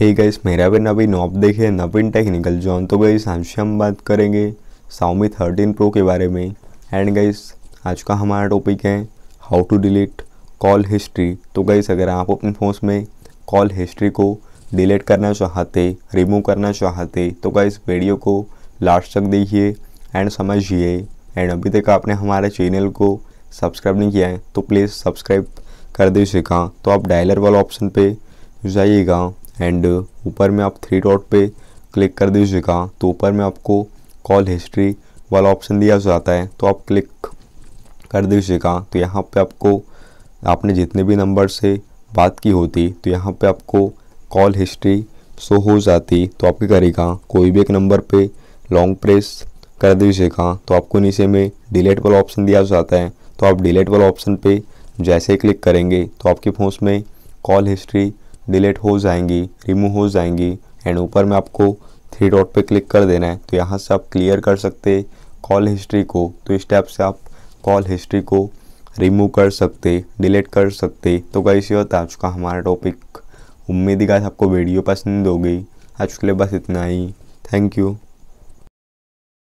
hey guys मेरा भी नवीन op देखे नवीन टेक्निकल जॉन तो गई आज हम बात करेंगे साउमी थर्टीन प्रो के बारे में एंड गाइस आज का हमारा टॉपिक है how to delete call history तो गाइस अगर आप अपने फ़ोन में कॉल हिस्ट्री को डिलीट करना चाहते रिमूव करना चाहते तो गाइस वीडियो को लास्ट तक देखिए एंड समझिए एंड अभी तक आपने हमारे चैनल को सब्सक्राइब नहीं किया है तो प्लीज़ सब्सक्राइब कर दीजिएगा तो आप डायलर वाला ऑप्शन पर जाइएगा एंड uh, ऊपर में आप थ्री डॉट पे क्लिक कर दीजिएगा तो ऊपर में आपको कॉल हिस्ट्री वाला ऑप्शन दिया जाता है तो आप क्लिक कर दीजिएगा तो यहाँ पे आपको आपने जितने भी नंबर से बात की होती तो यहाँ पे आपको कॉल हिस्ट्री शो हो जाती तो आप क्या करेगा कोई भी एक नंबर पे लॉन्ग प्रेस कर दीजिएगा तो आपको नीचे में डिलीट वाला ऑप्शन दिया जाता है तो आप डिलीट वाला ऑप्शन पे जैसे क्लिक करेंगे तो आपके फोन में कॉल हिस्ट्री डिलीट हो जाएंगी रिमूव हो जाएंगी एंड ऊपर में आपको थ्री डॉट पे क्लिक कर देना है तो यहाँ से आप क्लियर कर सकते कॉल हिस्ट्री को तो इस टाइप से आप कॉल हिस्ट्री को रिमूव कर सकते डिलीट कर सकते तो गाइस होता है आज का हमारा टॉपिक उम्मीद ही आपको वीडियो पसंद हो गई आज के लिए बस इतना ही थैंक यू